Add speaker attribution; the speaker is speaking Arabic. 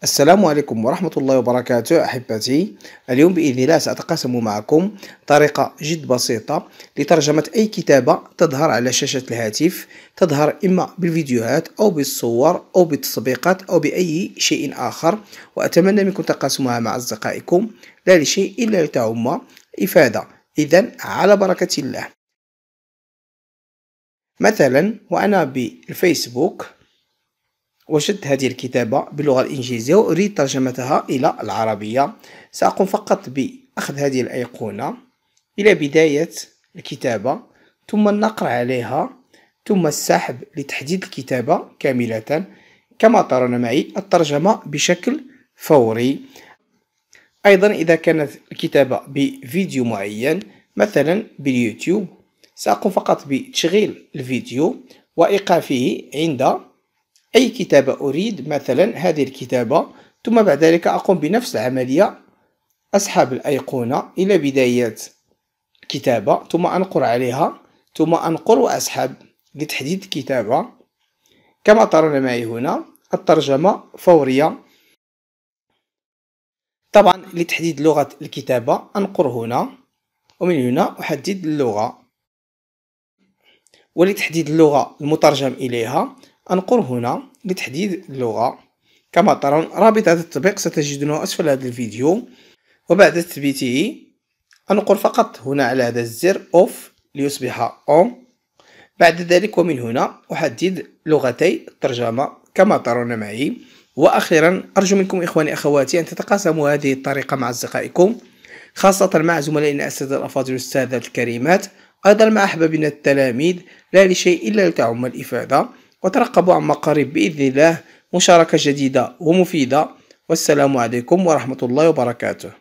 Speaker 1: السلام عليكم ورحمة الله وبركاته أحبتي اليوم بإذن الله سأتقاسم معكم طريقة جد بسيطة لترجمة أي كتابة تظهر على شاشة الهاتف تظهر إما بالفيديوهات أو بالصور أو بالتطبيقات أو بأي شيء آخر وأتمنى منكم تقاسمها مع أصدقائكم لا لشيء إلا لتعم إفادة إذا على بركة الله مثلا وأنا بالفيسبوك وجدت هذه الكتابة باللغة الإنجليزية وأريد ترجمتها إلى العربية سأقوم فقط بأخذ هذه الأيقونة إلى بداية الكتابة ثم النقر عليها ثم السحب لتحديد الكتابة كاملة كما ترون معي الترجمة بشكل فوري أيضا إذا كانت الكتابة بفيديو معين مثلا باليوتيوب سأقوم فقط بتشغيل الفيديو وإيقافه عند أي كتابة أريد مثلا هذه الكتابة ثم بعد ذلك أقوم بنفس العملية أسحب الأيقونة إلى بداية كتابة ثم أنقر عليها ثم أنقر وأسحب لتحديد الكتابة كما ترون معي هنا الترجمة فورية طبعا لتحديد لغة الكتابة أنقر هنا ومن هنا أحدد اللغة ولتحديد اللغة المترجم إليها أنقر هنا لتحديد اللغة كما ترون رابط هذا التطبيق ستجدونه أسفل هذا الفيديو وبعد تثبيته أنقر فقط هنا على هذا الزر أوف ليصبح أون بعد ذلك ومن هنا أحدد لغتي الترجمة كما ترون معي وأخيرا أرجو منكم إخواني أخواتي أن تتقاسموا هذه الطريقة مع أصدقائكم خاصة مع زملائنا الأساتذة الأفاضل والأستاذات الكريمات أيضا مع أحبابنا التلاميذ لا لشيء إلا لتعم الإفادة وترقبوا عما قريب بإذن الله مشاركة جديدة ومفيدة والسلام عليكم ورحمة الله وبركاته